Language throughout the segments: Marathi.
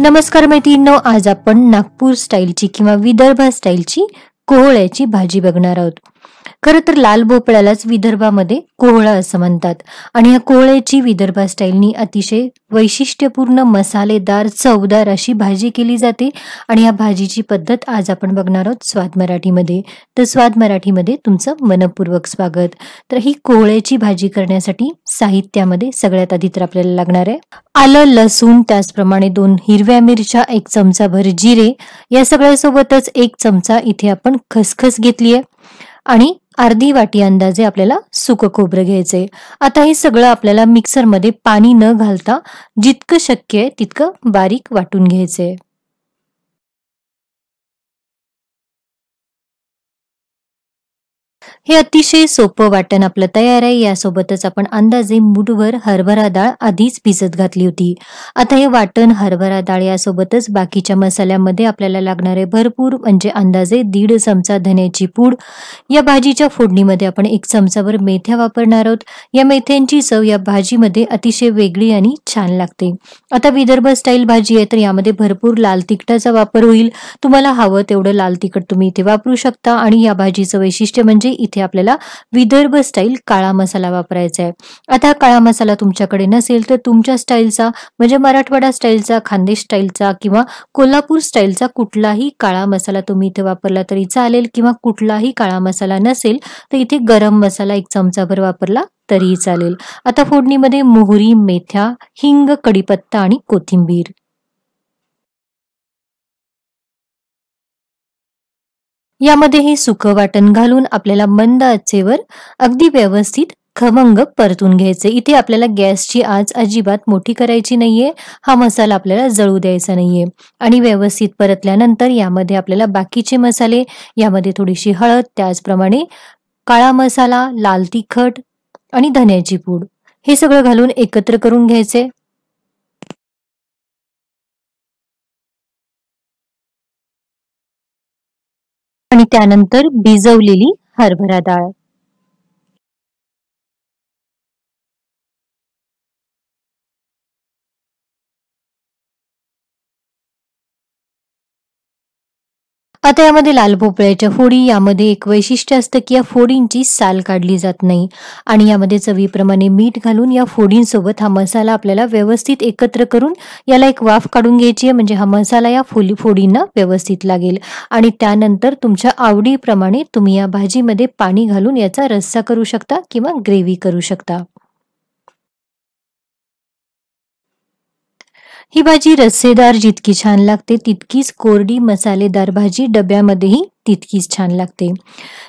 नमस्कार मैत्रिणींनो आज आपण नागपूर स्टाईलची किंवा विदर्भ स्टाईलची कोहळ्याची भाजी बघणार आहोत खरं तर लाल भोपळ्यालाच विदर्भामध्ये कोहळा असं म्हणतात आणि या कोहळ्याची विदर्भा स्टाईलनी अतिशय वैशिष्ट्यपूर्ण मसालेदार चवदार अशी भाजी केली जाते आणि या भाजीची पद्धत आज आपण बघणार आहोत स्वाद मराठीमध्ये तर स्वाद मराठीमध्ये तुमचं मनपूर्वक स्वागत तर ही कोहळ्याची भाजी करण्यासाठी साहित्यामध्ये सगळ्यात आधी तर आपल्याला लागणार आहे आलं लसूण त्याचप्रमाणे दोन हिरव्या मिरच्या एक चमचाभर जिरे या सगळ्यासोबतच एक चमचा इथे आपण खसखस घेतली आहे आणि अर्धी वाटी अंदाजे आपल्याला सुकं खोबरं घ्यायचंय आता हे सगळं आपल्याला मिक्सरमध्ये पाणी न घालता जितकं शक्य आहे तितकं बारीक वाटून घ्यायचंय हे अतिशय सोपं वाटण आपलं तयार आहे यासोबतच आपण अंदाजे मूठभर हरभरा डाळ आधीच भिजत घातली होती आता हे वाटण हरभरा डाळ यासोबतच बाकीच्या मसाल्यामध्ये आपल्याला लागणारे भरपूर म्हणजे अंदाजे दीड चमचा धन्याची पूड या भाजीच्या फोडणीमध्ये आपण एक चमचाभर मेथ्या वापरणार आहोत या मेथ्यांची चव या भाजीमध्ये अतिशय वेगळी आणि छान लागते आता विदर्भ स्टाईल भाजी आहे तर यामध्ये भरपूर लाल तिखटाचा वापर होईल तुम्हाला हवं तेवढं लाल तिखट तुम्ही इथे वापरू शकता आणि या भाजीचं वैशिष्ट्य म्हणजे इथे आपल्याला विदर्भ स्टाईल काळा मसाला वापरायचा आहे आता काळा मसाला तुमच्याकडे नसेल तर तुमच्या स्टाईलचा म्हणजे मराठवाडा स्टाईलचा खानदेश स्टाईलचा किंवा कोल्हापूर स्टाईलचा कुठलाही काळा मसाला तुम्ही इथे वापरला तरी चालेल किंवा कुठलाही काळा मसाला नसेल तर इथे गरम मसाला एक चमचाभर वापरला तरीही चालेल आता फोडणीमध्ये मोहरी मेथ्या हिंग कडीपत्ता आणि कोथिंबीर यामध्ये हे सुख वाटण घालून आपल्याला मंद आचेवर अगदी व्यवस्थित खमंग परतून घ्यायचे इथे आपल्याला गॅसची आज अजिबात मोठी करायची नाहीये हा मसाला आपल्याला जळू द्यायचा नाहीये आणि व्यवस्थित परतल्यानंतर यामध्ये आपल्याला बाकीचे मसाले यामध्ये थोडीशी हळद त्याचप्रमाणे काळा मसाला लाल तिखट आणि धन्याची पूड हे सगळं घालून एकत्र करून घ्यायचे आणि त्यानंतर भिजवलेली हरभरा डाळ आता यामध्ये लाल भोपळ्याच्या फोडी यामध्ये एक वैशिष्ट्य असतं की या फोडींची साल काढली जात नाही आणि यामध्ये चवीप्रमाणे मीठ घालून या फोडींसोबत हा मसाला आपल्याला व्यवस्थित एकत्र करून याला एक वाफ काढून घ्यायची आहे म्हणजे हा मसाला या फोली फोडींना व्यवस्थित लागेल आणि त्यानंतर तुमच्या आवडीप्रमाणे तुम्ही या भाजीमध्ये पाणी घालून याचा रस्सा करू शकता किंवा ग्रेव्ही करू शकता ही भाजी रस्सेदार जितकी छान लागते तितकीच कोरडी मसालेदार भाजी डब्यामध्येही तितकीच छान लागते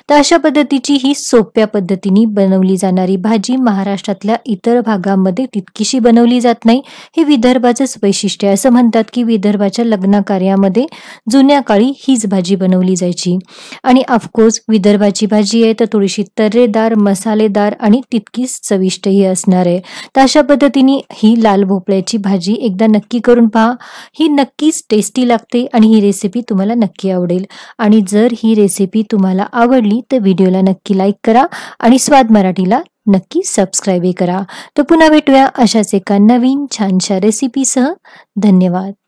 तर अशा पद्धतीची ही सोप्या पद्धतीने बनवली जाणारी भाजी महाराष्ट्रातल्या इतर भागामध्ये तितकीशी बनवली जात नाही हे विदर्भाचंच वैशिष्ट्य आहे असं म्हणतात की विदर्भाच्या लग्नकार्यामध्ये जुन्या काळी हीच भाजी बनवली जायची आणि ऑफकोर्स विदर्भाची भाजी आहे तर थोडीशी तर्रेदार मसालेदार आणि तितकीच चविष्ट ही असणार आहे तर अशा पद्धतीने ही लाल भोपळ्याची भाजी एकदा नक्की करून पहा ही नक्कीच टेस्टी लागते आणि ही रेसिपी तुम्हाला नक्की आवडेल आणि जर जर ही रेसिपी तुम्हाला आवडली तर व्हिडिओला नक्की लाईक करा आणि स्वाद मराठीला नक्की सबस्क्राईबही करा तर पुन्हा भेटूया अशाच एका नवीन छानशा रेसिपीसह धन्यवाद